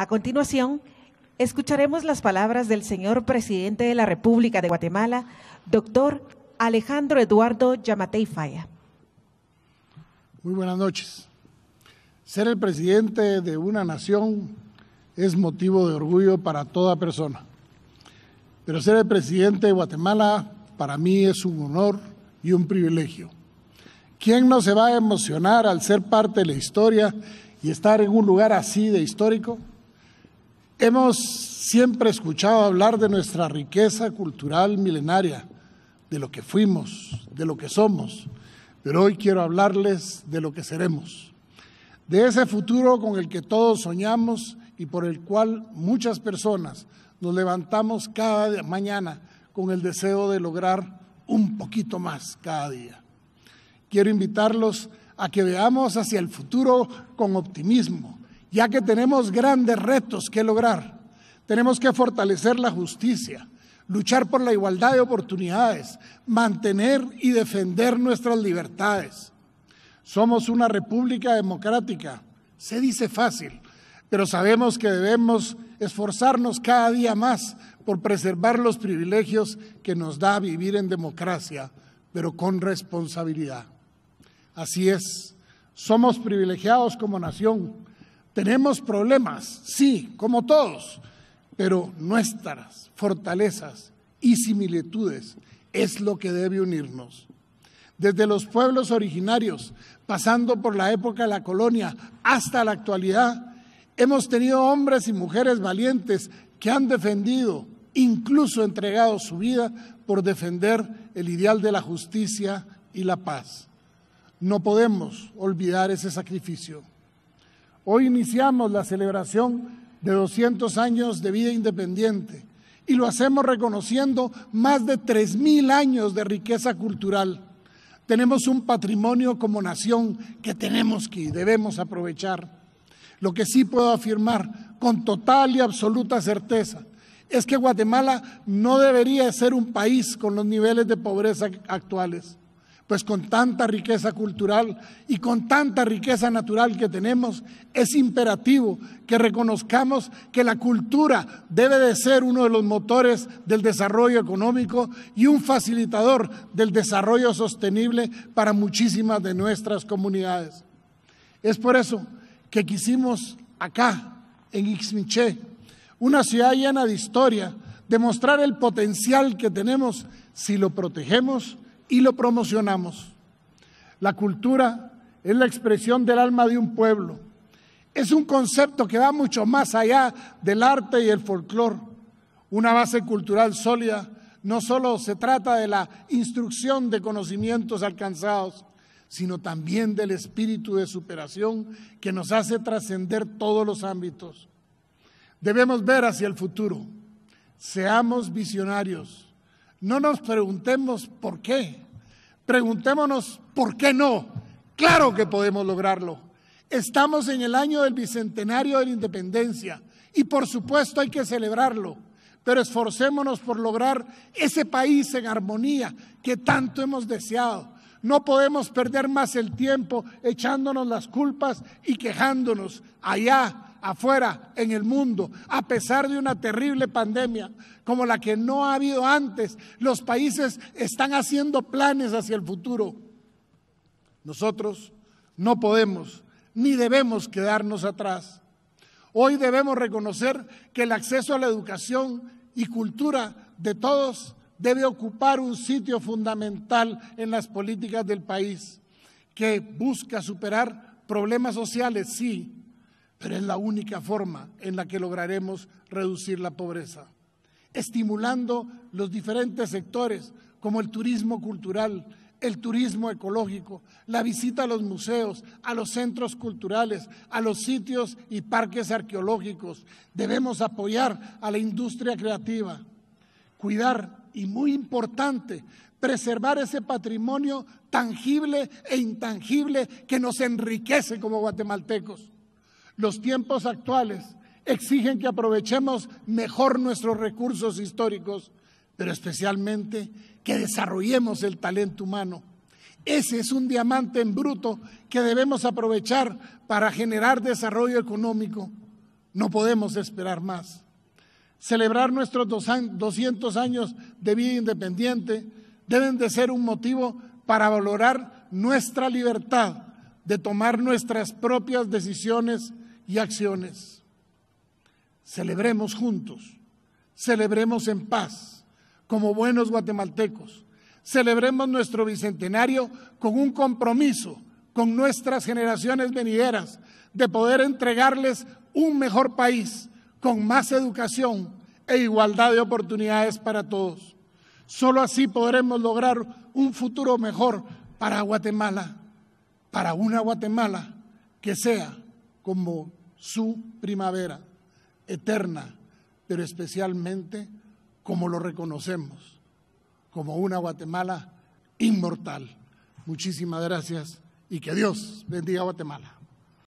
A continuación, escucharemos las palabras del señor presidente de la República de Guatemala, doctor Alejandro Eduardo Yamatei Falla. Muy buenas noches. Ser el presidente de una nación es motivo de orgullo para toda persona. Pero ser el presidente de Guatemala para mí es un honor y un privilegio. ¿Quién no se va a emocionar al ser parte de la historia y estar en un lugar así de histórico? Hemos siempre escuchado hablar de nuestra riqueza cultural milenaria, de lo que fuimos, de lo que somos, pero hoy quiero hablarles de lo que seremos, de ese futuro con el que todos soñamos y por el cual muchas personas nos levantamos cada mañana con el deseo de lograr un poquito más cada día. Quiero invitarlos a que veamos hacia el futuro con optimismo, ya que tenemos grandes retos que lograr. Tenemos que fortalecer la justicia, luchar por la igualdad de oportunidades, mantener y defender nuestras libertades. Somos una república democrática. Se dice fácil, pero sabemos que debemos esforzarnos cada día más por preservar los privilegios que nos da vivir en democracia, pero con responsabilidad. Así es, somos privilegiados como nación tenemos problemas, sí, como todos, pero nuestras fortalezas y similitudes es lo que debe unirnos. Desde los pueblos originarios, pasando por la época de la colonia hasta la actualidad, hemos tenido hombres y mujeres valientes que han defendido, incluso entregado su vida por defender el ideal de la justicia y la paz. No podemos olvidar ese sacrificio. Hoy iniciamos la celebración de 200 años de vida independiente y lo hacemos reconociendo más de 3.000 años de riqueza cultural. Tenemos un patrimonio como nación que tenemos que y debemos aprovechar. Lo que sí puedo afirmar con total y absoluta certeza es que Guatemala no debería ser un país con los niveles de pobreza actuales pues con tanta riqueza cultural y con tanta riqueza natural que tenemos, es imperativo que reconozcamos que la cultura debe de ser uno de los motores del desarrollo económico y un facilitador del desarrollo sostenible para muchísimas de nuestras comunidades. Es por eso que quisimos acá, en Ixmiché, una ciudad llena de historia, demostrar el potencial que tenemos si lo protegemos y lo promocionamos. La cultura es la expresión del alma de un pueblo. Es un concepto que va mucho más allá del arte y el folclore. Una base cultural sólida no solo se trata de la instrucción de conocimientos alcanzados, sino también del espíritu de superación que nos hace trascender todos los ámbitos. Debemos ver hacia el futuro. Seamos visionarios no nos preguntemos por qué. Preguntémonos por qué no. Claro que podemos lograrlo. Estamos en el año del bicentenario de la independencia y por supuesto hay que celebrarlo, pero esforcémonos por lograr ese país en armonía que tanto hemos deseado. No podemos perder más el tiempo echándonos las culpas y quejándonos allá afuera, en el mundo, a pesar de una terrible pandemia como la que no ha habido antes. Los países están haciendo planes hacia el futuro. Nosotros no podemos ni debemos quedarnos atrás. Hoy debemos reconocer que el acceso a la educación y cultura de todos debe ocupar un sitio fundamental en las políticas del país, que busca superar problemas sociales, sí, pero es la única forma en la que lograremos reducir la pobreza, estimulando los diferentes sectores como el turismo cultural, el turismo ecológico, la visita a los museos, a los centros culturales, a los sitios y parques arqueológicos. Debemos apoyar a la industria creativa, cuidar y muy importante, preservar ese patrimonio tangible e intangible que nos enriquece como guatemaltecos. Los tiempos actuales exigen que aprovechemos mejor nuestros recursos históricos, pero especialmente que desarrollemos el talento humano. Ese es un diamante en bruto que debemos aprovechar para generar desarrollo económico. No podemos esperar más. Celebrar nuestros 200 años de vida independiente deben de ser un motivo para valorar nuestra libertad de tomar nuestras propias decisiones y acciones. Celebremos juntos, celebremos en paz, como buenos guatemaltecos. Celebremos nuestro bicentenario con un compromiso con nuestras generaciones venideras de poder entregarles un mejor país con más educación e igualdad de oportunidades para todos. Solo así podremos lograr un futuro mejor para Guatemala, para una Guatemala que sea como su primavera eterna, pero especialmente como lo reconocemos, como una Guatemala inmortal. Muchísimas gracias y que Dios bendiga a Guatemala.